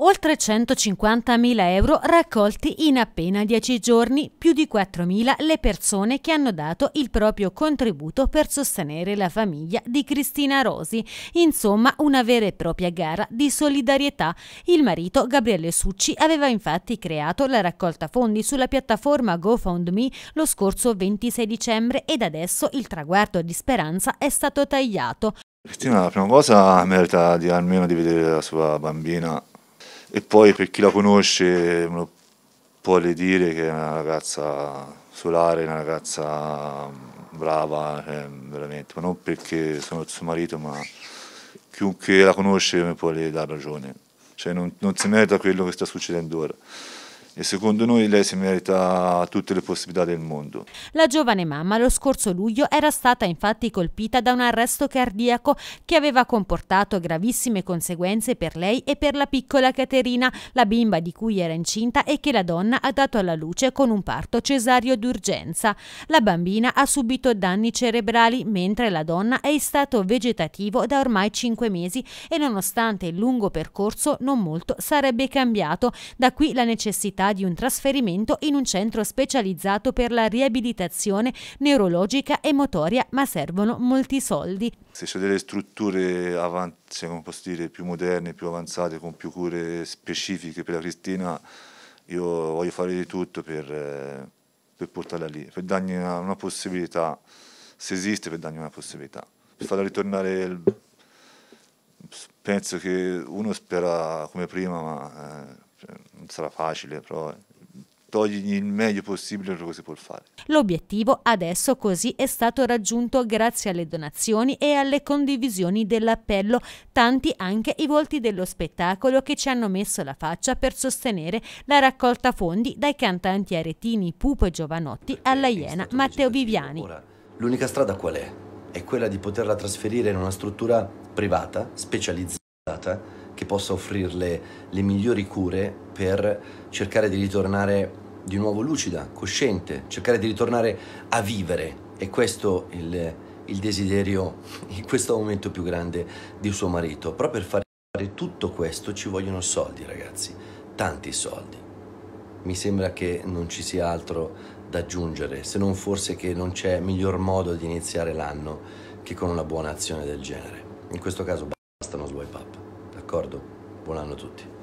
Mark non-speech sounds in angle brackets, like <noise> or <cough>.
Oltre 150.000 euro raccolti in appena 10 giorni, più di 4.000 le persone che hanno dato il proprio contributo per sostenere la famiglia di Cristina Rosi. Insomma, una vera e propria gara di solidarietà. Il marito Gabriele Succi aveva infatti creato la raccolta fondi sulla piattaforma GoFundMe lo scorso 26 dicembre ed adesso il traguardo di speranza è stato tagliato. Cristina, la prima cosa merita di, almeno di vedere la sua bambina e poi per chi la conosce può le dire che è una ragazza solare, una ragazza mm, brava, cioè, veramente, ma non perché sono il suo marito, ma chiunque la conosce mi può dare ragione. Cioè non, non si merita quello che sta succedendo ora e secondo noi lei si merita tutte le possibilità del mondo. La giovane mamma lo scorso luglio era stata infatti colpita da un arresto cardiaco che aveva comportato gravissime conseguenze per lei e per la piccola Caterina, la bimba di cui era incinta e che la donna ha dato alla luce con un parto cesario d'urgenza. La bambina ha subito danni cerebrali mentre la donna è in stato vegetativo da ormai 5 mesi e nonostante il lungo percorso non molto sarebbe cambiato. Da qui la necessità possibilità di un trasferimento in un centro specializzato per la riabilitazione neurologica e motoria, ma servono molti soldi. Se c'è delle strutture avanti, dire, più moderne, più avanzate, con più cure specifiche per la Cristina, io voglio fare di tutto per, per portarla lì, per dargli una, una, possibilità, se esiste per dargli una possibilità, per farla ritornare, il, penso che uno spera come prima, ma eh, cioè, non sarà facile, però togli il meglio possibile quello che si può fare. L'obiettivo adesso così è stato raggiunto grazie alle donazioni e alle condivisioni dell'appello, tanti anche i volti dello spettacolo che ci hanno messo la faccia per sostenere la raccolta fondi dai cantanti aretini Pupo e Giovanotti alla Iena Matteo Viviani. L'unica strada qual è? È quella di poterla trasferire in una struttura privata, specializzata, che possa offrirle le migliori cure per cercare di ritornare di nuovo lucida, cosciente, cercare di ritornare a vivere. E questo il, il desiderio <laughs> in questo momento più grande di suo marito. Però per fare tutto questo ci vogliono soldi, ragazzi, tanti soldi. Mi sembra che non ci sia altro da aggiungere, se non forse che non c'è miglior modo di iniziare l'anno che con una buona azione del genere. In questo caso bastano swipe up d'accordo? Buon anno a tutti.